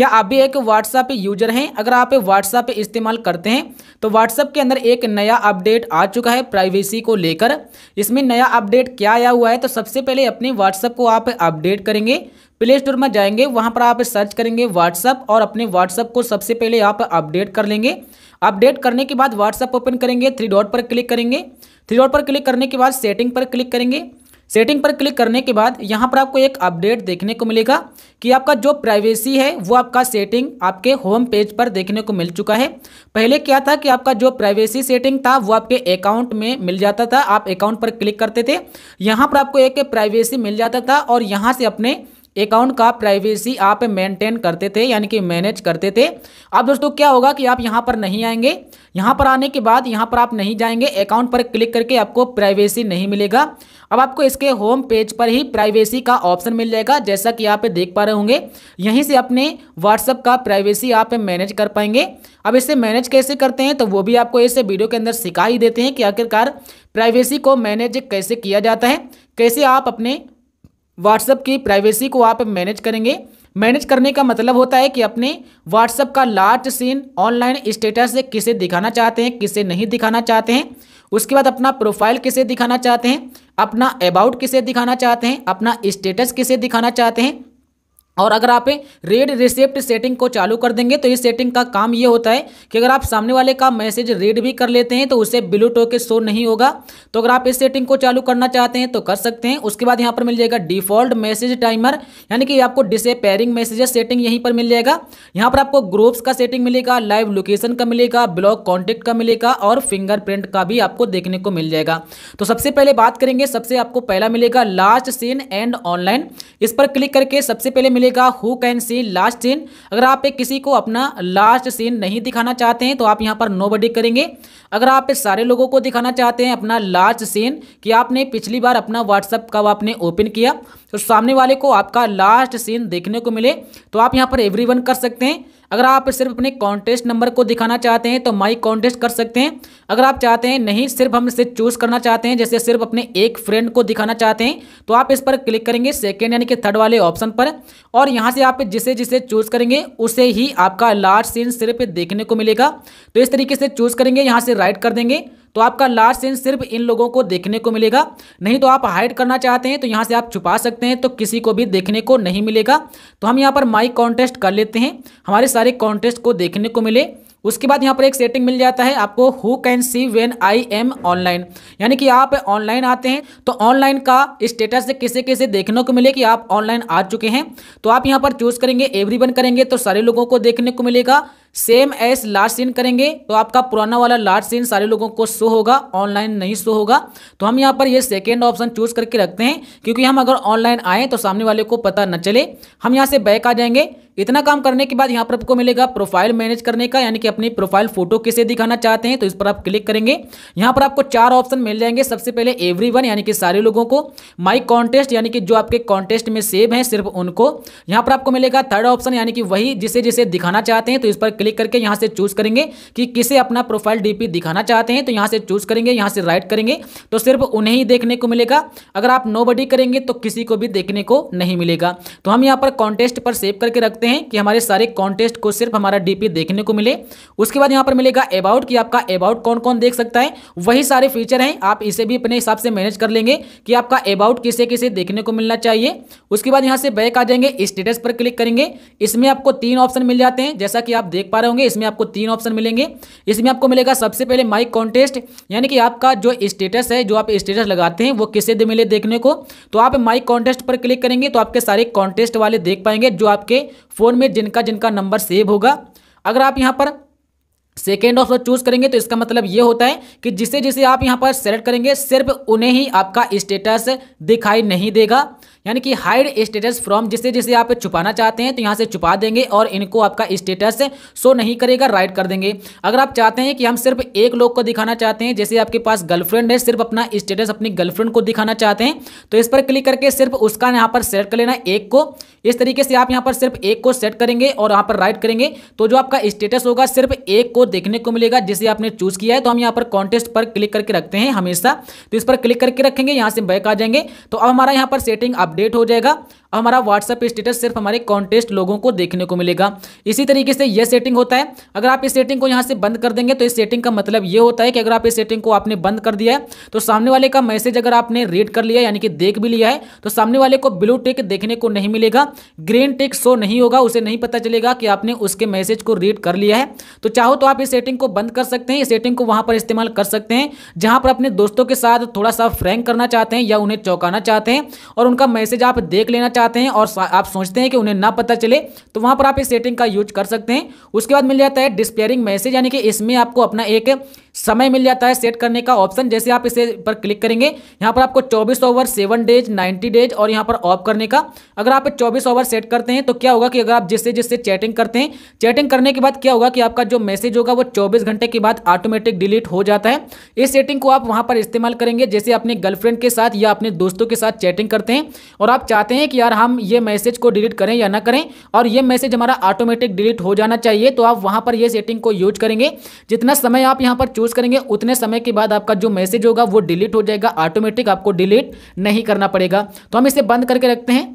क्या आप भी एक व्हाट्सएप यूजर हैं अगर आप व्हाट्सएप इस्तेमाल करते हैं तो व्हाट्सएप के अंदर एक नया अपडेट आ चुका है प्राइवेसी को लेकर इसमें नया अपडेट क्या आया हुआ है तो सबसे पहले अपने व्हाट्सएप को आप अपडेट करेंगे प्ले स्टोर में जाएंगे वहाँ पर आप सर्च करेंगे व्हाट्सअप और अपने व्हाट्सअप को सबसे पहले आप अपडेट कर लेंगे अपडेट करने के बाद व्हाट्सअप ओपन करेंगे थ्री डॉट पर क्लिक करेंगे थ्री डॉट पर क्लिक करने के बाद सेटिंग पर क्लिक करेंगे सेटिंग पर क्लिक करने के बाद यहाँ पर आपको एक अपडेट देखने को मिलेगा कि आपका जो प्राइवेसी है वो आपका सेटिंग आपके होम पेज पर देखने को मिल चुका है पहले क्या था कि आपका जो प्राइवेसी सेटिंग था वो आपके अकाउंट में मिल जाता था आप अकाउंट पर क्लिक करते थे यहाँ पर आपको एक प्राइवेसी मिल जाता था और यहाँ से अपने अकाउंट का प्राइवेसी आप मेंटेन करते थे यानी कि मैनेज करते थे अब दोस्तों क्या होगा कि आप यहाँ पर नहीं आएंगे यहाँ पर आने के बाद यहाँ पर आप नहीं जाएंगे अकाउंट पर क्लिक करके आपको प्राइवेसी नहीं मिलेगा अब आपको इसके होम पेज पर ही प्राइवेसी का ऑप्शन मिल जाएगा जैसा कि आप देख पा रहे होंगे यहीं से अपने व्हाट्सअप का प्राइवेसी आप मैनेज कर पाएंगे अब इसे मैनेज कैसे करते हैं तो वो भी आपको इस वीडियो के अंदर सिखा ही देते हैं कि आखिरकार प्राइवेसी को मैनेज कैसे किया जाता है कैसे आप अपने व्हाट्सएप की प्राइवेसी को आप मैनेज करेंगे मैनेज करने का मतलब होता है कि अपने व्हाट्सएप का लास्ट सीन ऑनलाइन स्टेटस किसे दिखाना चाहते हैं किसे नहीं दिखाना चाहते हैं उसके बाद अपना प्रोफाइल किसे दिखाना चाहते हैं अपना अबाउट किसे दिखाना चाहते हैं अपना स्टेटस किसे दिखाना चाहते हैं और अगर आप रेड रिसेप्ट सेटिंग को चालू कर देंगे तो इस सेटिंग का काम ये होता है कि अगर आप सामने वाले का मैसेज रीड भी कर लेते हैं तो उसे ब्लू टोके शो नहीं होगा तो अगर आप इस सेटिंग को चालू करना चाहते हैं तो कर सकते हैं उसके बाद यहाँ पर मिल जाएगा डिफॉल्ट मैसेज टाइमर यानी कि आपको डिसपेयरिंग मैसेजेस सेटिंग यहीं पर मिल जाएगा यहाँ पर आपको ग्रुप्स का सेटिंग मिलेगा लाइव लोकेशन का मिलेगा ब्लॉक कॉन्टेक्ट का मिलेगा और फिंगरप्रिंट का भी आपको देखने को मिल जाएगा तो सबसे पहले बात करेंगे सबसे आपको पहला मिलेगा लास्ट सीन एंड ऑनलाइन इस पर क्लिक करके सबसे पहले मिलेगा who can seen last seen अगर आप पे किसी को अपना लास्ट सीन नहीं दिखाना चाहते हैं तो आप यहाँ पर नो बडी करेंगे अगर आप पे सारे लोगों को दिखाना चाहते हैं अपना लास्ट सीन कि आपने पिछली बार अपना व्हाट्सअप कब आपने ओपन किया तो सामने वाले को आपका लास्ट सीन देखने को मिले तो आप यहाँ पर एवरी कर सकते हैं अगर आप सिर्फ अपने कॉन्टेस्ट नंबर को दिखाना चाहते हैं तो माई कॉन्टेस्ट कर सकते हैं अगर आप चाहते हैं नहीं सिर्फ हम इसे चूज़ करना चाहते हैं जैसे सिर्फ अपने एक फ्रेंड को दिखाना चाहते हैं तो आप इस पर क्लिक करेंगे सेकेंड यानी कि थर्ड वाले ऑप्शन पर और यहाँ से आप जिसे जिसे चूज़ करेंगे उसे ही आपका लार्ज सीन सिर्फ देखने को मिलेगा तो इस तरीके से चूज़ करेंगे यहाँ से राइट कर देंगे तो आपका लास्ट सीन सिर्फ इन लोगों को देखने को मिलेगा नहीं तो आप हाइड करना चाहते हैं तो यहाँ से आप छुपा सकते हैं तो किसी को भी देखने को नहीं मिलेगा तो हम यहाँ पर माई कॉन्टेस्ट कर लेते हैं हमारे सारे कॉन्टेस्ट को देखने को मिले उसके बाद यहाँ पर एक सेटिंग मिल जाता है आपको who can see when I am online यानी कि आप ऑनलाइन आते हैं तो ऑनलाइन का स्टेटस किसे किसे देखने को मिले कि आप ऑनलाइन आ चुके हैं तो आप यहाँ पर चूज करेंगे एवरी करेंगे तो सारे लोगों को देखने को मिलेगा सेम एस लास्ट सीन करेंगे तो आपका पुराना वाला लास्ट सीन सारे लोगों को शो होगा ऑनलाइन नहीं शो होगा तो हम यहाँ पर ये सेकेंड ऑप्शन चूज करके रखते हैं क्योंकि हम अगर ऑनलाइन आए तो सामने वाले को पता न चले हम यहाँ से बैक आ जाएंगे इतना काम करने के बाद यहाँ पर आपको मिलेगा प्रोफाइल मैनेज करने का यानी कि अपनी प्रोफाइल फोटो किसे दिखाना चाहते हैं तो इस पर आप क्लिक करेंगे यहाँ पर आपको चार ऑप्शन मिल जाएंगे सबसे पहले एवरी यानी कि सारे लोगों को माई कॉन्टेस्ट यानी कि जो आपके कॉन्टेस्ट में सेव हैं सिर्फ उनको यहाँ पर आपको मिलेगा थर्ड ऑप्शन यानी कि वही जिसे जिसे दिखाना चाहते हैं तो इस पर क्लिक करके यहाँ से चूज करेंगे कि किसे अपना प्रोफाइल डीपी दिखाना चाहते हैं तो यहाँ से चूज करेंगे यहाँ से राइट करेंगे तो सिर्फ उन्हें ही देखने को मिलेगा अगर आप नो करेंगे तो किसी को भी देखने को नहीं मिलेगा तो हम यहाँ पर कॉन्टेस्ट पर सेव करके रखते हैं हैं कि हमारे सारे कॉन्टेस्ट को सिर्फ हमारा डीपी देखने को मिले उसके बाद यहाँ पर मिलेगा अबाउट कि आपका अबाउट कौन कौन देख सकता है वही सारे फीचर हैं आप इसे भी अपने हिसाब से मैनेज कर लेंगे कि आपका अबाउट किसे किसे देखने को मिलना चाहिए उसके बाद यहाँ से बैक आ जाएंगे स्टेटस पर क्लिक करेंगे इसमें आपको तीन ऑप्शन मिल जाते हैं जैसा कि आप देख पा रहे होंगे इसमें आपको तीन ऑप्शन मिलेंगे इसमें आपको मिलेगा सबसे पहले माइक कॉन्टेस्ट यानी कि आपका जो स्टेटस है जो आप स्टेटस लगाते हैं वो किसे मिले देखने को तो आप माइक कॉन्टेस्ट पर क्लिक करेंगे तो आपके सारे कॉन्टेस्ट वाले देख पाएंगे जो आपके फ़ोन में जिनका जिनका नंबर सेव होगा अगर आप यहाँ पर सेकेंड ऑफ चूज करेंगे तो इसका मतलब ये होता है कि जिसे जिसे आप यहाँ पर सेलेक्ट करेंगे सिर्फ उन्हें ही आपका स्टेटस दिखाई नहीं देगा यानी कि हाइड स्टेटस फ्रॉम जिसे जिसे आप छुपाना चाहते हैं तो यहाँ से छुपा देंगे और इनको आपका स्टेटस शो नहीं करेगा राइट कर देंगे अगर आप चाहते हैं कि हम सिर्फ एक लोग को दिखाना चाहते हैं जैसे आपके पास गर्लफ्रेंड है सिर्फ अपना स्टेटस अपनी गर्लफ्रेंड को दिखाना चाहते हैं तो इस पर क्लिक करके सिर्फ उसका यहाँ पर सेट कर लेना एक को इस तरीके से आप यहाँ पर सिर्फ एक को सेट करेंगे और यहाँ पर राइट करेंगे तो जो आपका स्टेटस होगा सिर्फ एक को देखने को मिलेगा जिसे आपने चूज किया है तो हम यहाँ पर कॉन्टेस्ट पर क्लिक करके रखते हैं हमेशा तो इस पर क्लिक करके रखेंगे यहाँ से बैक आ जाएंगे तो अब हमारा यहाँ पर सेटिंग अपडेट हो जाएगा हमारा व्हाट्सअप स्टेटस सिर्फ हमारे कॉन्टेस्ट लोगों को देखने को मिलेगा इसी तरीके से यह सेटिंग होता है अगर आप इस सेटिंग को यहाँ से बंद कर देंगे तो इस सेटिंग का मतलब ये होता है कि अगर आप इस सेटिंग को आपने बंद कर दिया है तो सामने वाले का मैसेज अगर आपने रीड कर लिया यानी कि देख भी लिया है तो सामने वाले को ब्लू टिक देखने को नहीं मिलेगा ग्रीन टिक शो नहीं होगा उसे नहीं पता चलेगा कि आपने उसके मैसेज को रीड कर लिया है तो चाहो तो आप इस सेटिंग को बंद कर सकते हैं इस सेटिंग को वहाँ पर इस्तेमाल कर सकते हैं जहाँ पर अपने दोस्तों के साथ थोड़ा सा फ्रैंक करना चाहते हैं या उन्हें चौंकाना चाहते हैं और उनका मैसेज आप देख लेना चाहते चाहते हैं और आप सोचते हैं कि उन्हें ना पता चले तो वहां पर आप इस सेटिंग का यूज कर सकते हैं उसके बाद मिल जाता है डिस्पेयरिंग मैसेज यानी कि इसमें आपको अपना एक समय मिल जाता है सेट करने का ऑप्शन जैसे आप इसे पर क्लिक करेंगे यहां पर आपको 24 ओवर 7 डेज 90 डेज और यहां पर ऑफ करने का अगर आप 24 ओवर सेट करते हैं तो क्या होगा कि अगर आप जिससे जिससे चैटिंग करते हैं चैटिंग करने के बाद क्या होगा कि आपका जो मैसेज होगा वो 24 घंटे के बाद ऑटोमेटिक डिलीट हो जाता है इस सेटिंग को आप वहां पर इस्तेमाल करेंगे जैसे अपने गर्लफ्रेंड के साथ या अपने दोस्तों के साथ चैटिंग करते हैं और आप चाहते हैं कि यार अगर हम ये मैसेज को डिलीट करें या ना करें और ये मैसेज हमारा ऑटोमेटिक डिलीट हो जाना चाहिए तो आप वहां पर ये सेटिंग को यूज करेंगे जितना समय आप यहां पर चूज करेंगे उतने समय के बाद आपका जो मैसेज होगा वो डिलीट हो जाएगा ऑटोमेटिक आपको डिलीट नहीं करना पड़ेगा तो हम इसे बंद करके रखते हैं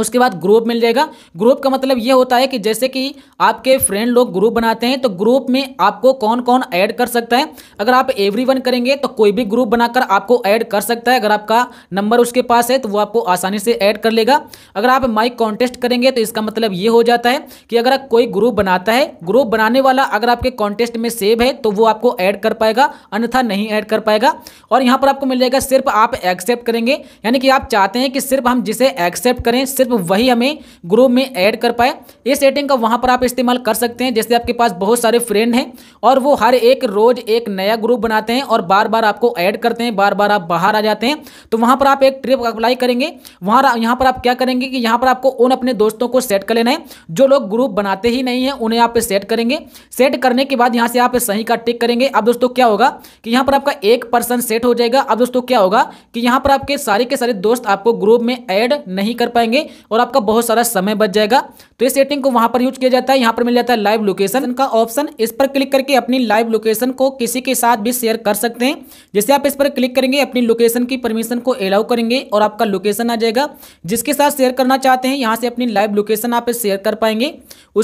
उसके बाद ग्रुप मिल जाएगा ग्रुप का मतलब ये होता है कि जैसे कि आपके फ्रेंड लोग ग्रुप बनाते हैं तो ग्रुप में आपको कौन कौन ऐड कर सकता है अगर आप एवरीवन करेंगे तो कोई भी ग्रुप बनाकर आपको ऐड कर सकता है अगर आपका नंबर उसके पास है तो वो आपको आसानी से ऐड कर लेगा अगर आप माइक कॉन्टेस्ट करेंगे तो इसका मतलब ये हो जाता है कि अगर कोई ग्रुप बनाता है ग्रुप बनाने वाला अगर आपके कॉन्टेस्ट में सेव है तो वो आपको ऐड कर पाएगा अन्यथा नहीं ऐड कर पाएगा और यहाँ पर आपको मिल जाएगा सिर्फ आप एक्सेप्ट करेंगे यानी कि आप चाहते हैं कि सिर्फ हम जिसे एक्सेप्ट करें सिर्फ वही हमें ग्रुप में ऐड कर पाए ये सेटिंग का वहाँ पर आप इस्तेमाल कर सकते हैं जैसे आपके पास बहुत सारे फ्रेंड हैं और वो हर एक रोज़ एक नया ग्रुप बनाते हैं और बार बार आपको ऐड करते हैं बार बार आप बाहर आ जाते हैं तो वहाँ पर आप एक ट्रिप अप्लाई करेंगे वहाँ यहाँ पर आप क्या करेंगे कि यहाँ पर आपको उन अपने दोस्तों को सेट कर लेना है जो लोग ग्रुप बनाते ही नहीं है उन्हें आप सेट करेंगे सेट करने के बाद यहाँ से आप सही का टिक करेंगे अब दोस्तों क्या होगा कि यहाँ पर आपका एक पर्सन सेट हो जाएगा अब दोस्तों क्या होगा कि यहाँ पर आपके सारे के सारे दोस्त आपको ग्रुप में ऐड नहीं कर पाएंगे और आपका बहुत सारा समय बच जाएगा तो इस सेटिंग को वहां पर यूज किया जाता है यहाँ पर मिल जाता है लाइव लोकेशन का ऑप्शन इस पर क्लिक करके अपनी लाइव लोकेशन को किसी के साथ भी शेयर कर सकते हैं जैसे आप इस पर क्लिक करेंगे अपनी लोकेशन की परमिशन को अलाउ करेंगे और आपका लोकेशन आ जाएगा जिसके साथ शेयर करना चाहते हैं यहाँ से अपनी लाइव लोकेशन आप शेयर कर पाएंगे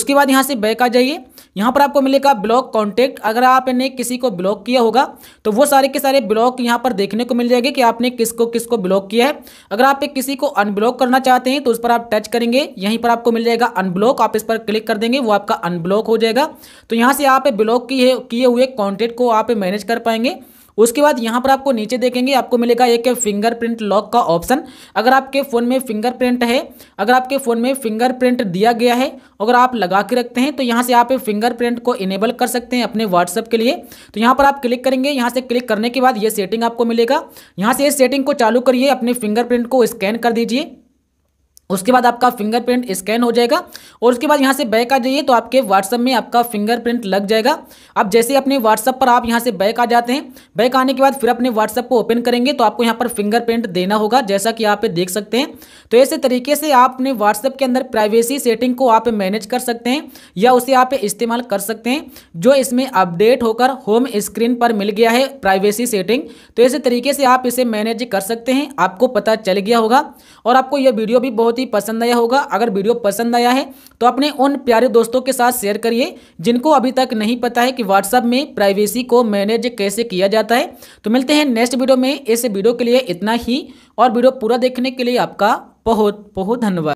उसके बाद यहाँ से बैक आ जाइए यहाँ पर आपको मिलेगा ब्लॉक कॉन्टेक्ट अगर आपने किसी को ब्लॉक किया होगा तो वो सारे के सारे ब्लॉक यहाँ पर देखने को मिल जाएंगे कि आपने किसको किसको ब्लॉक किया है अगर आप किसी को अनब्लॉक करना चाहते हैं तो उस पर आप टच करेंगे यहीं पर आपको मिल जाएगा अनब्लॉक आप इस पर क्लिक कर देंगे वो आपका अनब्लॉक हो जाएगा तो यहाँ से आप ब्लॉक किए किए हुए कॉन्टेक्ट को आप मैनेज कर पाएंगे उसके बाद यहाँ पर आपको नीचे देखेंगे आपको मिलेगा एक फिंगरप्रिंट लॉक का ऑप्शन अगर आपके फ़ोन में फिंगरप्रिंट है अगर आपके फ़ोन में फिंगरप्रिंट दिया गया है अगर आप लगा के रखते हैं तो यहाँ से आप फिंगरप्रिंट को इनेबल कर सकते हैं अपने व्हाट्सअप के लिए तो यहाँ पर आप क्लिक करेंगे यहाँ से क्लिक करने के बाद ये सेटिंग आपको मिलेगा यहाँ से इस सेटिंग को चालू करिए अपने फिंगरप्रिंट को स्कैन कर दीजिए उसके बाद आपका फिंगरप्रिंट स्कैन हो जाएगा और उसके बाद यहाँ से बैक आ जाइए तो आपके व्हाट्सअप में आपका फिंगरप्रिंट लग जाएगा अब जैसे अपने व्हाट्सअप पर आप यहाँ से बैक आ जाते हैं बैक आने के बाद फिर अपने व्हाट्सअप को ओपन करेंगे तो आपको यहाँ पर फिंगरप्रिंट देना होगा जैसा कि आप देख सकते हैं तो ऐसे तरीके से आप अपने व्हाट्सअप के अंदर प्राइवेसी सेटिंग को आप मैनेज कर सकते हैं या उसे आप इस्तेमाल कर सकते हैं जो इसमें अपडेट होकर होम स्क्रीन पर मिल गया है प्राइवेसी सेटिंग तो ऐसे तरीके से आप इसे मैनेज कर सकते हैं आपको पता चल गया होगा और आपको यह वीडियो भी बहुत ही पसंद आया होगा अगर वीडियो पसंद आया है तो अपने उन प्यारे दोस्तों के साथ शेयर करिए जिनको अभी तक नहीं पता है कि व्हाट्सअप में प्राइवेसी को मैनेज कैसे किया जाता है तो मिलते हैं नेक्स्ट वीडियो में इस वीडियो के लिए इतना ही और वीडियो पूरा देखने के लिए आपका बहुत बहुत धन्यवाद